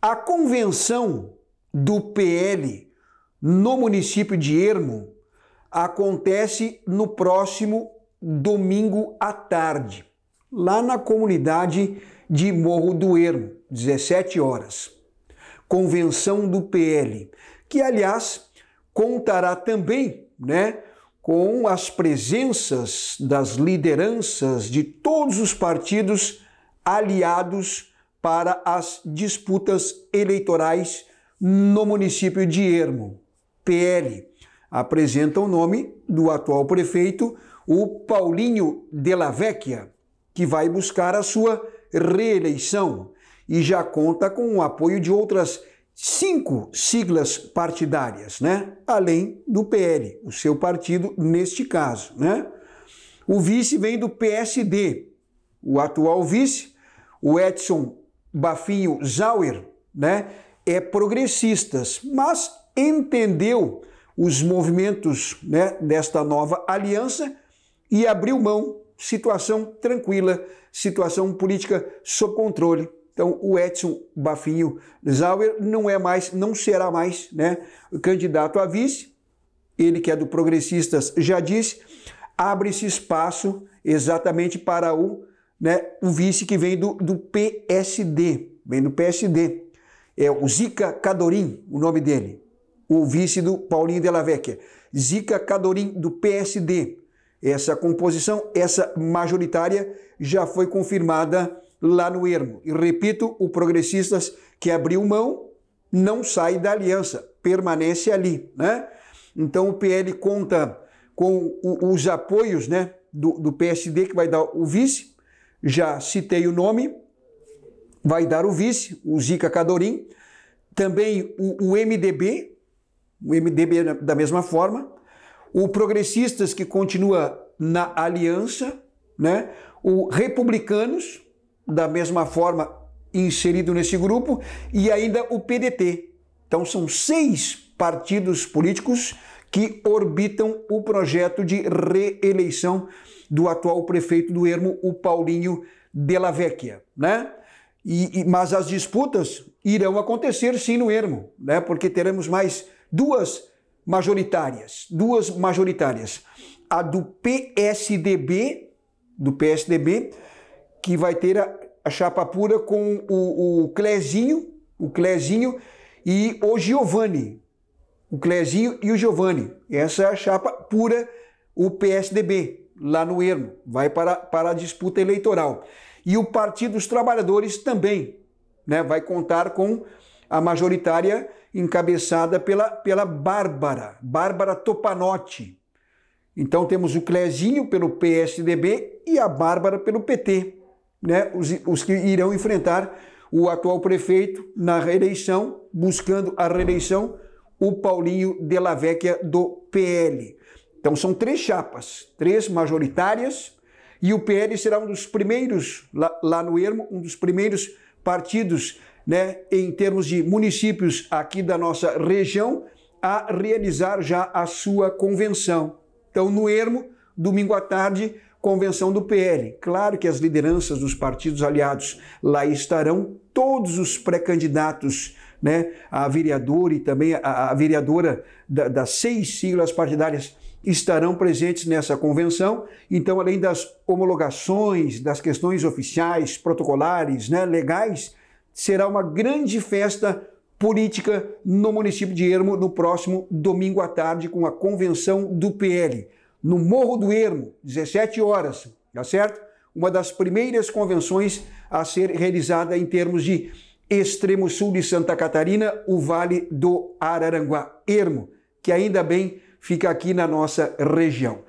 A convenção do PL no município de Ermo acontece no próximo domingo à tarde, lá na comunidade de Morro do Ermo, 17 horas. Convenção do PL, que aliás contará também, né, com as presenças das lideranças de todos os partidos aliados para as disputas eleitorais no município de Ermo. PL apresenta o nome do atual prefeito, o Paulinho de La Vecchia, que vai buscar a sua reeleição e já conta com o apoio de outras cinco siglas partidárias, né? Além do PL, o seu partido neste caso, né? O vice vem do PSD. O atual vice, o Edson Bafinho Zauer, né, é progressistas, mas entendeu os movimentos né, desta nova aliança e abriu mão. Situação tranquila, situação política sob controle. Então, o Edson Bafinho Zauer não é mais, não será mais né, candidato a vice. Ele que é do Progressistas já disse, abre-se espaço exatamente para o né, o vice que vem do, do PSD, vem do PSD. É o Zica Cadorim, o nome dele, o vice do Paulinho Della Vecchia. Zica Cadorim, do PSD. Essa composição, essa majoritária, já foi confirmada lá no ermo. E repito, o Progressistas que abriu mão não sai da aliança, permanece ali, né? Então o PL conta com os apoios, né, do, do PSD que vai dar o vice, já citei o nome, vai dar o vice, o Zica Cadorim, também o, o MDB, o MDB da mesma forma, o Progressistas que continua na aliança, né? o Republicanos, da mesma forma inserido nesse grupo, e ainda o PDT. Então são seis partidos políticos que orbitam o projeto de reeleição do atual prefeito do Ermo, o Paulinho Della Vecchia, né? E, e, mas as disputas irão acontecer sim no Ermo, né? Porque teremos mais duas majoritárias, duas majoritárias, a do PSDB, do PSDB, que vai ter a, a chapa pura com o, o Clezinho, o Clezinho e o Giovanni, o Clezinho e o Giovanni. Essa é a chapa pura, o PSDB, lá no Ermo, vai para, para a disputa eleitoral. E o Partido dos Trabalhadores também né, vai contar com a majoritária encabeçada pela, pela Bárbara, Bárbara Topanotti. Então temos o Clezinho pelo PSDB e a Bárbara pelo PT, né, os, os que irão enfrentar o atual prefeito na reeleição, buscando a reeleição o Paulinho de la Vecchia do PL. Então são três chapas, três majoritárias, e o PL será um dos primeiros, lá, lá no Ermo, um dos primeiros partidos, né, em termos de municípios aqui da nossa região, a realizar já a sua convenção. Então, no Ermo, domingo à tarde, convenção do PL. Claro que as lideranças dos partidos aliados lá estarão, todos os pré-candidatos né, a vereadora e também a, a vereadora da, das seis siglas partidárias estarão presentes nessa convenção. Então, além das homologações, das questões oficiais, protocolares, né, legais, será uma grande festa política no município de Ermo no próximo domingo à tarde com a convenção do PL no Morro do Ermo, 17 horas, tá certo? Uma das primeiras convenções a ser realizada em termos de extremo sul de Santa Catarina, o Vale do Araranguá, ermo, que ainda bem fica aqui na nossa região.